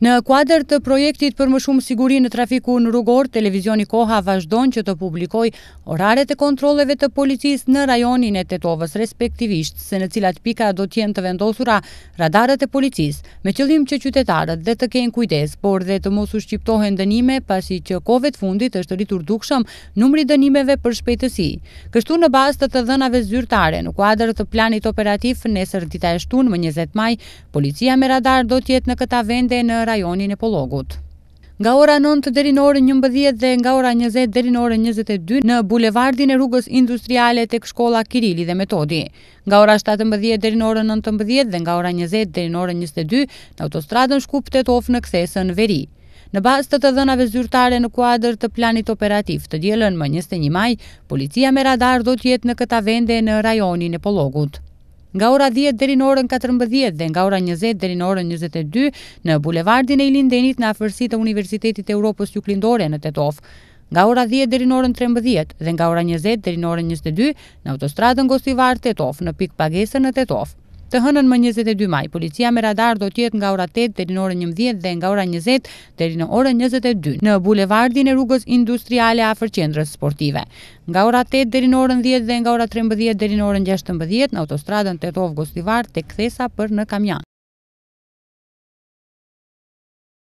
Në kuadrë të projektit për më shumë siguri në trafiku në rrugor, televizioni koha vazhdon që të publikoj oraret e kontroleve të policis në rajonin e tetovës, respektivisht se në cilat pika do tjenë të vendosura radarët e policis, me qëllim që qytetarët dhe të kenë kujdes, por dhe të mosu shqiptohen dënime pasi që kovet fundit është rritur dukshëm numri dënimeve për shpejtësi. Kështu në bas të të dhënave zyrtare, në kuadrë të planit operativ nesër dita e shtunë më 20 maj, policia me radar do tjetë në këta vende në rajonin e Pologut. Nga ora 9 deri në orën 11 dhe nga ora 20 deri në orën 22 në bulevardin e rrugës industriale tek shkolla Kirili dhe Metodi. Nga ora 17 deri në orën 19 dhe nga ora 20 deri në orën 22 në autostradën Shkup Tetov në kthesën Veri. Në bazë të të dhënave zyrtare në kuadrë të planit operativ të dielën më 21 maj, policia me radar do të jetë në këta vende në rajonin e Pologut nga ora 10 dhe në orën 14 dhe nga ora 20 dhe në orën 22 në bulevardin e Ilindenit në afërsi të Universitetit Europës Juklindore në Tetov, nga ora 10 dhe në orën 13 dhe nga ora 20 dhe në orën 22 në autostradën Gostivar Tetov në pik pagesën në Tetov. Të hënën më 22 maj, policia me radar do tjetë nga ora 8 dheri në orën 11 dhe nga ora 20 dheri në orën 22 në bulevardin e rrugës industriale a qendrës sportive. Nga ora 8 dheri në orën 10 dhe nga ora 13 dheri në orën 16 në autostradën të tovë gostivar të kthesa për në kamjan.